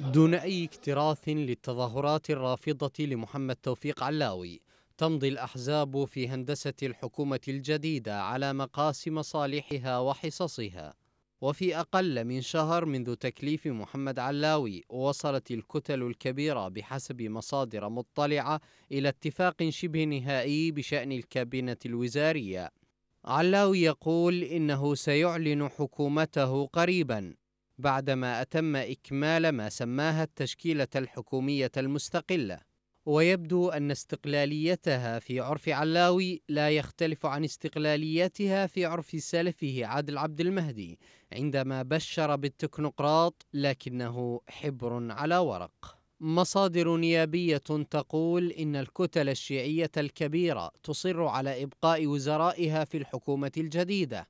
دون أي اكتراث للتظاهرات الرافضة لمحمد توفيق علاوي تمضي الأحزاب في هندسة الحكومة الجديدة على مقاس مصالحها وحصصها وفي أقل من شهر منذ تكليف محمد علاوي وصلت الكتل الكبيرة بحسب مصادر مطلعة إلى اتفاق شبه نهائي بشأن الكابينة الوزارية علاوي يقول إنه سيعلن حكومته قريبا بعدما أتم إكمال ما سماها التشكيلة الحكومية المستقلة ويبدو أن استقلاليتها في عرف علاوي لا يختلف عن استقلاليتها في عرف سلفه عادل عبد المهدي عندما بشر بالتكنقراط لكنه حبر على ورق مصادر نيابية تقول إن الكتل الشيعية الكبيرة تصر على إبقاء وزرائها في الحكومة الجديدة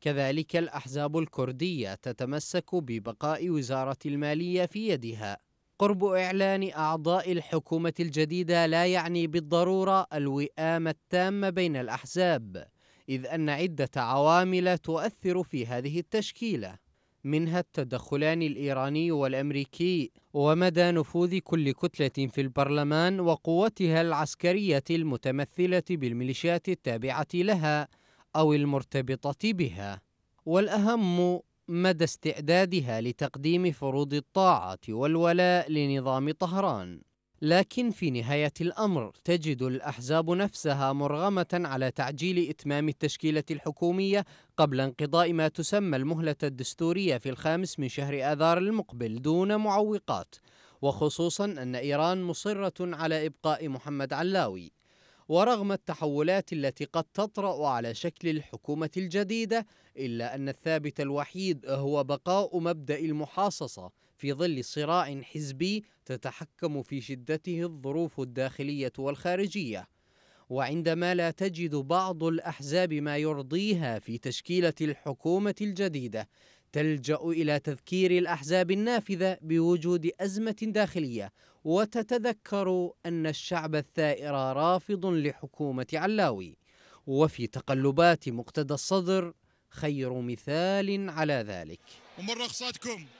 كذلك الأحزاب الكردية تتمسك ببقاء وزارة المالية في يدها قرب إعلان أعضاء الحكومة الجديدة لا يعني بالضرورة الوئام التام بين الأحزاب إذ أن عدة عوامل تؤثر في هذه التشكيلة منها التدخلان الإيراني والأمريكي ومدى نفوذ كل كتلة في البرلمان وقوتها العسكرية المتمثلة بالميليشيات التابعة لها أو المرتبطة بها والأهم مدى استعدادها لتقديم فروض الطاعة والولاء لنظام طهران لكن في نهاية الأمر تجد الأحزاب نفسها مرغمة على تعجيل إتمام التشكيلة الحكومية قبل انقضاء ما تسمى المهلة الدستورية في الخامس من شهر آذار المقبل دون معوقات وخصوصا أن إيران مصرة على إبقاء محمد علاوي ورغم التحولات التي قد تطرأ على شكل الحكومة الجديدة إلا أن الثابت الوحيد هو بقاء مبدأ المحاصصة في ظل صراع حزبي تتحكم في شدته الظروف الداخلية والخارجية وعندما لا تجد بعض الأحزاب ما يرضيها في تشكيلة الحكومة الجديدة تلجأ إلى تذكير الأحزاب النافذة بوجود أزمة داخلية وتتذكر أن الشعب الثائر رافض لحكومة علاوي وفي تقلبات مقتدى الصدر خير مثال على ذلك ومن رخصتكم